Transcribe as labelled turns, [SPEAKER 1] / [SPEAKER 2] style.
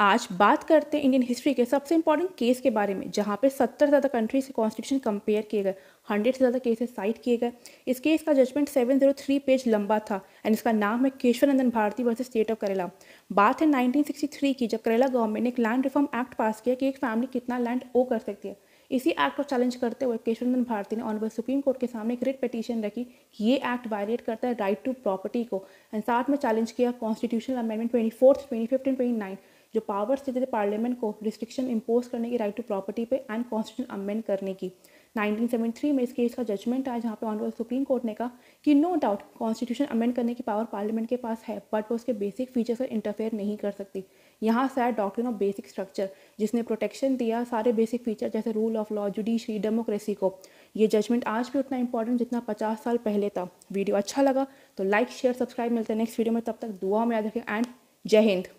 [SPEAKER 1] आज बात करते हैं इंडियन हिस्ट्री के सबसे इंपॉर्टेंट केस के बारे में जहाँ पे सत्तर से ज़्यादा कंट्री से कॉन्स्टिट्यूशन कंपेयर किए गए हंड्रेड से ज़्यादा केसेस साइट किए गए इस केस का judgement seven zero three page लंबा था एंड इसका नाम है Kesavananda Bharati versus state of Kerala बात है थ्री की जब करेला गवर्नमेंट ने एक लैंड रिफॉर्म एक्ट पास किया कि एक फैमिली कितना लैंड ओ कर सकती है इसी एक्ट को चैलेंज करते हुए केशवानंदन भारती ने ऑनरेबल सुप्रीम कोर्ट के सामने एक रिट पिटीशन रखी कि ये एक्ट वायलेट करता है राइट टू प्रॉपर्टी को एंड साथ में चैलेंज किया constitutional amendment twenty fourth twenty fifteen twenty nine जो पावर्स देते थे पार्लियामेंट को रिस्ट्रिक्शन इम्पोज करने की राइट टू प्रॉपर्टी पे एंड कॉन्स्टिट्यूशन अमेंड करने की 1973 में इस केस का जजमेंट आया जहाँ पे ऑनरेबल सुप्रीम कोर्ट ने कहा कि नो डाउट कॉन्स्टिट्यूशन अमेंड करने की पावर पार्लियामेंट के पास है बट वो उसके बेसिक फीचर्स पर इंटरफेयर नहीं कर सकती यहाँ से आया डॉक्टर ऑफ बेसिक स्ट्रक्चर जिसने प्रोटेक्शन दिया सारे बेसिक फीचर जैसे rule of law judiciary democracy को ये जजमेंट आज भी उतना इंपॉर्टेंट जितना पचास साल पहले था वीडियो अच्छा लगा तो लाइक शेयर सब्सक्राइब मिलते हैं नेक्स्ट वीडियो में तब तक दुआ में याद रखें एंड जय हिंद